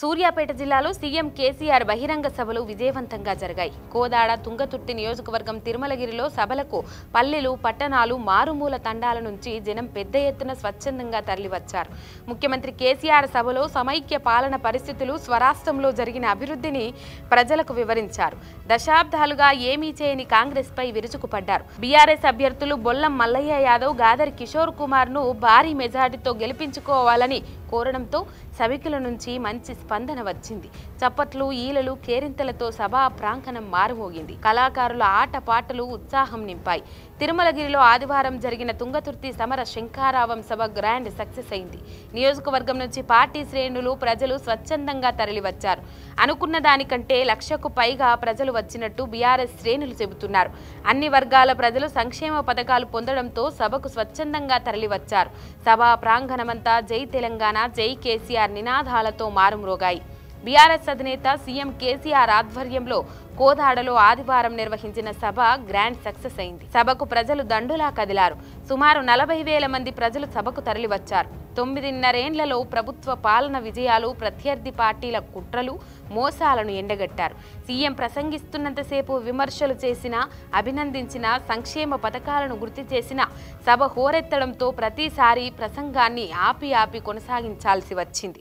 సూర్యాపేట జిల్లాలో సీఎం కేసీఆర్ బహిరంగ సభలు విజయవంతంగా జరిగాయి కోదాడ తుంగతుర్తి నియోజకవర్గం తిరుమలగిరిలో సభలకు పల్లెలు పట్టణాలు మారుమూల తండాల నుంచి జనం పెద్ద ఎత్తున స్వచ్ఛందంగా తరలివచ్చారు ముఖ్యమంత్రి కేసీఆర్ సభలో సమైక్య పాలన పరిస్థితులు స్వరాష్ట్రంలో జరిగిన అభివృద్ధిని ప్రజలకు వివరించారు దశాబ్దాలుగా ఏమీ చేయని కాంగ్రెస్పై విరుచుకుపడ్డారు బీఆర్ఎస్ అభ్యర్థులు బొల్లం మల్లయ్య యాదవ్ గాదర్ కిషోర్ కుమార్ను భారీ మెజార్టీతో గెలిపించుకోవాలని కోరడంతో సభికుల నుంచి మంచి స్పందన వచ్చింది చప్పట్లు ఈలలు కేరింతలతో సభా ప్రాంగణం మారుమోగింది కళాకారుల ఆట పాటలు ఉత్సాహం నింపాయి తిరుమలగిరిలో ఆదివారం జరిగిన తుంగతుర్తి సమర శంఖారావం సభ గ్రాండ్ సక్సెస్ అయింది నియోజకవర్గం నుంచి పార్టీ శ్రేణులు ప్రజలు స్వచ్ఛందంగా తరలివచ్చారు అనుకున్న దానికంటే లక్షకు పైగా ప్రజలు వచ్చినట్టు బీఆర్ఎస్ శ్రేణులు చెబుతున్నారు అన్ని వర్గాల ప్రజలు సంక్షేమ పథకాలు పొందడంతో సభకు స్వచ్ఛందంగా తరలివచ్చారు సభా ప్రాంగణమంతా జై తెలంగాణ జై కేసీఆర్ నినాదాలతో మారుమ్రోగాయి బీఆర్ఎస్ అధినేత సీఎం కేసీఆర్ ఆధ్వర్యంలో కోదాడలో ఆదివారం నిర్వహించిన సభ గ్రాండ్ సక్సెస్ అయింది సభకు ప్రజలు దండులా కదిలారు సుమారు నలభై వేల మంది ప్రజలు సభకు తరలివచ్చారు తొమ్మిదిన్నరేండ్లలో ప్రభుత్వ పాలన విజయాలు ప్రత్యర్థి పార్టీల కుట్రలు మోసాలను ఎండగట్టారు సీఎం ప్రసంగిస్తున్నంతసేపు విమర్శలు చేసినా అభినందించిన సంక్షేమ పథకాలను గుర్తు చేసిన సభ హోరెత్తడంతో ప్రతిసారి ప్రసంగాన్ని ఆపి ఆపి కొనసాగించాల్సి వచ్చింది